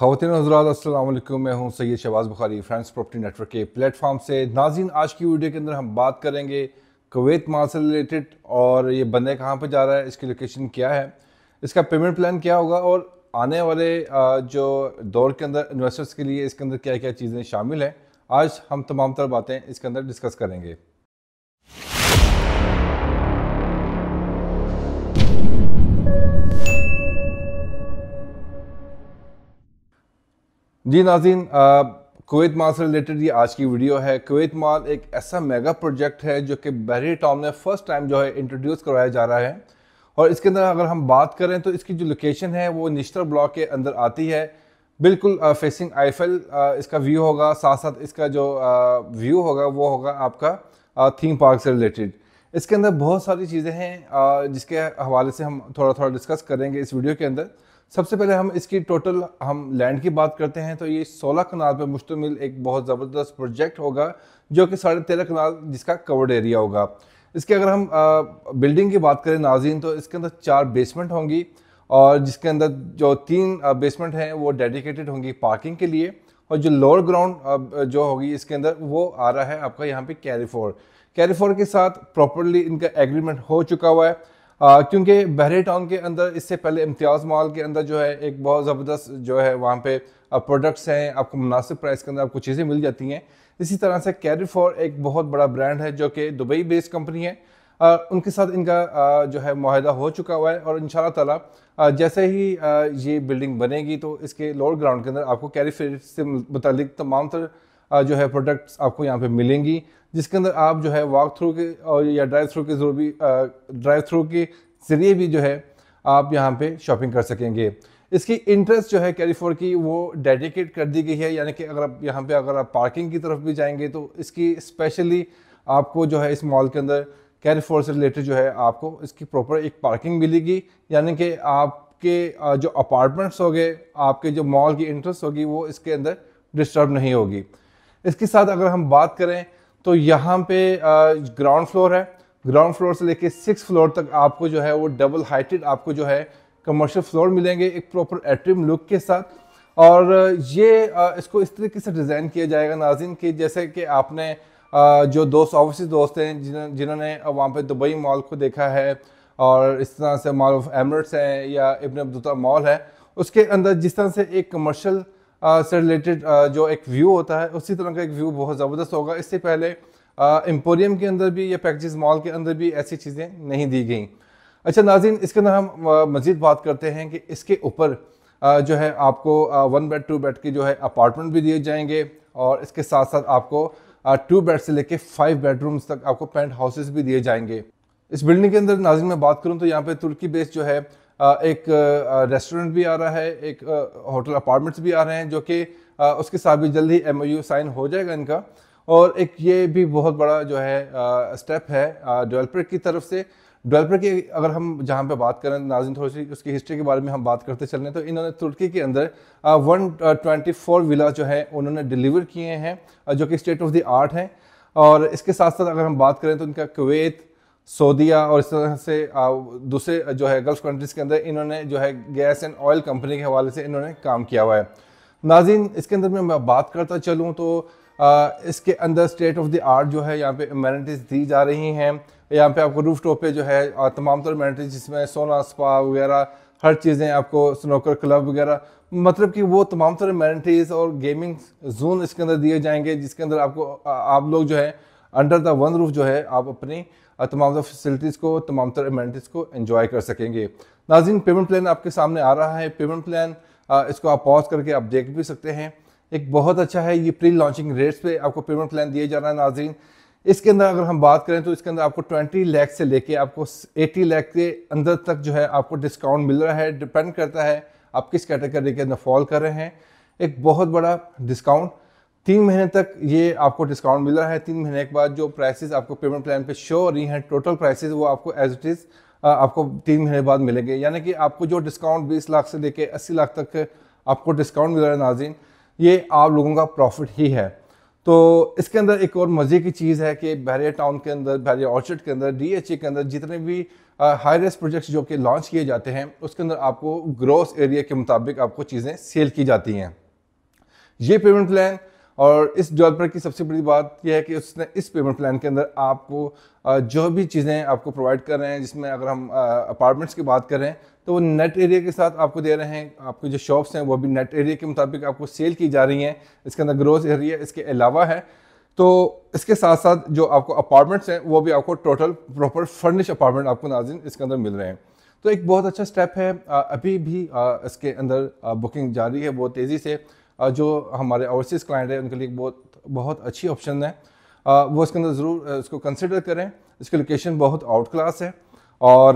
खातिन हजरात असल मैं हूं Syed Shahbaz Bukhari friends property network के प्लेटफॉर्म से नाजिन आज की वीडियो के अंदर हम बात करेंगे कवैत माल से रिलेटेड और ये बंदे कहाँ पर जा रहा है इसकी लोकेशन क्या है इसका पेमेंट प्लान क्या होगा और आने वाले जो दौर के अंदर इन्वेस्टर्स के लिए इसके अंदर क्या क्या चीज़ें शामिल हैं आज हम तमाम तर बातें इसके अंदर डिस्कस करेंगे जी नाजीन कोवैत माल से रिलेटेड ये आज की वीडियो है कोवैत माल एक ऐसा मेगा प्रोजेक्ट है जो कि बहरी टॉम ने फर्स्ट टाइम जो है इंट्रोड्यूस करवाया जा रहा है और इसके अंदर अगर हम बात करें तो इसकी जो लोकेशन है वो निश्तर ब्लॉक के अंदर आती है बिल्कुल आ, फेसिंग आईफल इसका व्यू होगा साथ साथ इसका जो व्यू होगा वो होगा आपका आ, थीम पार्क से रिलेटेड इसके अंदर बहुत सारी चीज़ें हैं जिसके हवाले से हम थोड़ा थोड़ा डिस्कस करेंगे इस वीडियो के अंदर सबसे पहले हम इसकी टोटल हम लैंड की बात करते हैं तो ये 16 कनाल पर मुश्तमिल एक बहुत ज़बरदस्त प्रोजेक्ट होगा जो कि साढ़े तेरह कनाल जिसका कवर्ड एरिया होगा इसके अगर हम आ, बिल्डिंग की बात करें नाजीन तो इसके अंदर चार बेसमेंट होंगी और जिसके अंदर जो तीन बेसमेंट हैं वो डेडिकेटेड होंगी पार्किंग के लिए और जो लोअर ग्राउंड जो होगी इसके अंदर वो आ रहा है आपका यहाँ पे कैरीफोर कैरीफोर के साथ प्रॉपरली इनका एग्रीमेंट हो चुका हुआ है क्योंकि बहरे टाउन के अंदर इससे पहले इम्तियाज़ मॉल के अंदर जो है एक बहुत ज़बरदस्त जो है वहाँ पे प्रोडक्ट्स हैं आपको मुनासिब प्राइस के अंदर आपको चीज़ें मिल जाती हैं इसी तरह से कैरीफोर एक बहुत बड़ा ब्रांड है जो कि दुबई बेस्ड कंपनी है आ, उनके साथ इनका आ, जो है माहिदा हो चुका हुआ है और इन ताला जैसे ही आ, ये बिल्डिंग बनेगी तो इसके लोअर ग्राउंड के अंदर आपको कैरी से मतलब तमाम तर जो है प्रोडक्ट्स आपको यहाँ पे मिलेंगी जिसके अंदर आप जो है वॉक थ्रू के और या ड्राइव थ्रू के जो भी ड्राइव थ्रू के ज़रिए भी जो है आप यहाँ पे शॉपिंग कर सकेंगे इसकी इंटरेस्ट जो है कैलिफोर की वो डेडिकेट कर दी गई है यानी कि अगर आप यहाँ पे अगर आप पार्किंग की तरफ भी जाएंगे तो इसकी स्पेशली आपको जो है इस मॉल के अंदर कैरी फोर से रिलेटेड जो है आपको इसकी प्रॉपर एक पार्किंग मिलेगी यानी कि आपके जो अपार्टमेंट्स हो गए आपके जो मॉल की इंटरेस्ट होगी वो इसके अंदर डिस्टर्ब नहीं होगी इसके साथ अगर हम बात करें तो यहाँ पे ग्राउंड फ्लोर है ग्राउंड फ्लोर से लेके सिक्स फ्लोर तक आपको जो है वो डबल हाइटेड आपको जो है कमर्शियल फ्लोर मिलेंगे एक प्रॉपर एट्रीम लुक के साथ और ये इसको इस तरीके से डिज़ाइन किया जाएगा नाजिन कि जैसे कि आपने जो दोस्त ऑफिस दोस्त हैं जिन्होंने जिन्होंने वहाँ पर दुबई मॉल को देखा है और इस तरह से मॉल ऑफ एमरेट्स हैं या इबन अब्दुल्ला मॉल है उसके अंदर जिस तरह से एक कमर्शल से रिलेटेड जो एक व्यू होता है उसी तरह का एक व्यू बहुत ज़बरदस्त होगा इससे पहले एम्पोरियम के अंदर भी या पैकेज मॉल के अंदर भी ऐसी चीज़ें नहीं दी गई अच्छा नाजिन इसके अंदर हम मज़ीद बात करते हैं कि इसके ऊपर जो है आपको वन बेड टू बेड के जो है अपार्टमेंट भी दिए जाएंगे और इसके साथ साथ आपको टू बेड से लेके फाइव बेडरूम्स तक आपको पेंट हाउसेस भी दिए जाएंगे इस बिल्डिंग के अंदर नाजिम मैं बात करूँ तो यहाँ पे तुर्की बेस्ड जो है एक रेस्टोरेंट भी आ रहा है एक होटल अपार्टमेंट्स भी आ रहे हैं जो कि उसके साथ भी जल्द ही एम साइन हो जाएगा इनका और एक ये भी बहुत बड़ा जो है स्टेप है डेवलपर की तरफ से डेवलपर की अगर हम जहाँ पे बात करें नाजिन थोड़ी सी उसकी हिस्ट्री के बारे में हम बात करते चल रहे तो इन्होंने तुर्की के अंदर वन ट्वेंटी फोर विला जो है उन्होंने डिलीवर किए हैं जो कि स्टेट ऑफ द आर्ट हैं और इसके साथ साथ अगर हम बात करें तो इनका कुवैत सऊदिया और इस तरह से दूसरे जो है गल्फ कंट्रीज़ के अंदर इन्होंने जो है गैस एंड ऑयल कंपनी के हवाले से इन्होंने काम किया हुआ है नाजिन इसके अंदर में मैं बात करता चलूँ तो इसके अंदर स्टेट ऑफ द आर्ट जो है यहाँ पे इमेनिटीज़ दी जा रही हैं यहाँ पे आपको रूफ टॉप पे जो है तमाम तर मैंट्रीज जिसमें सोना स्पा वगैरह हर चीज़ें आपको स्नोकर क्लब वगैरह मतलब कि वो तमाम तरह मैनिटीज़ और गेमिंग जोन इसके अंदर दिए जाएंगे जिसके अंदर आपको आप लोग जो है अंडर द वन रूफ जो है आप अपनी तमाम तरह फैसिलिटीज़ को तमाम तरह मैनिटीज़ को इन्जॉय कर सकेंगे नाजिन पेमेंट प्लान आपके सामने आ रहा है पेमेंट प्लान इसको आप पॉज करके आप देख भी सकते हैं एक बहुत अच्छा है ये प्री लॉन्चिंग रेट्स पे आपको पेमेंट प्लान दिए जा रहा है नाजीन इसके अंदर अगर हम बात करें तो इसके अंदर आपको 20 लाख से लेके आपको 80 लाख के अंदर तक जो है आपको डिस्काउंट मिल रहा है डिपेंड करता है आप किस कैटेगरी के अंदर फॉल कर रहे हैं एक बहुत बड़ा डिस्काउंट तीन महीने तक ये आपको डिस्काउंट मिल रहा है तीन महीने के बाद जो प्राइसेस आपको पेमेंट प्लान पे शो हो रही हैं टोटल प्राइसेस वो आपको एज इट इज़ आपको तीन महीने बाद मिलेंगे यानी कि आपको जो डिस्काउंट 20 लाख से लेके 80 लाख तक आपको डिस्काउंट मिल रहा है नाजिन ये आप लोगों का प्रॉफिट ही है तो इसके अंदर एक और मज़े की चीज़ है कि बहरिया टाउन के अंदर बहरिया ऑर्चर्ड के अंदर डी के अंदर जितने भी हाई रेस्ट प्रोजेक्ट्स जो कि लॉन्च किए जाते हैं उसके अंदर आपको ग्रोस एरिया के मुताबिक आपको चीज़ें सेल की जाती हैं ये पेमेंट प्लान और इस डेवलपर की सबसे बड़ी बात यह है कि उसने इस पेमेंट प्लान के अंदर आपको जो भी चीज़ें आपको प्रोवाइड कर रहे हैं जिसमें अगर हम अपार्टमेंट्स की बात करें तो वो नेट एरिया के साथ आपको दे रहे हैं आपके जो शॉप्स हैं वो भी नेट एरिया के मुताबिक आपको सेल की जा रही हैं इसके अंदर ग्रोथ एरिया इसके अलावा है तो इसके साथ साथ जो आपको अपार्टमेंट्स हैं वो भी आपको टोटल प्रॉपर फर्निश अपार्टमेंट आपको नाजिन इसके अंदर मिल रहे हैं तो एक बहुत अच्छा स्टेप है अभी भी इसके अंदर बुकिंग जारी है बहुत तेज़ी से जो हमारे ओवरसीज़ क्लाइंट है उनके लिए बहुत बहुत अच्छी ऑप्शन है वो इसके अंदर ज़रूर इसको कंसिडर करें इसकी लोकेशन बहुत आउट क्लास है और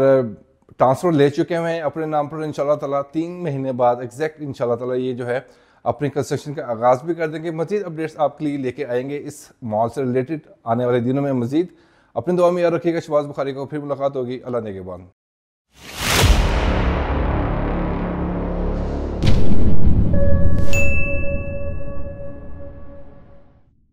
ट्रांसफ़र ले चुके हैं अपने नाम पर इन ताला तीन महीने बाद एग्जैक्ट इन ताला ये जो है अपने कंस्ट्रक्शन का आगाज़ भी कर देंगे मज़ीद अपडेट्स आपके लिए लेके आएंगे इस मॉल से रिलेटेड आने वाले दिनों में मज़ीद अपने दुआ में याद रखिएगा शबाज बुखारी को फिर मुलाकात होगी अल्लाह बाद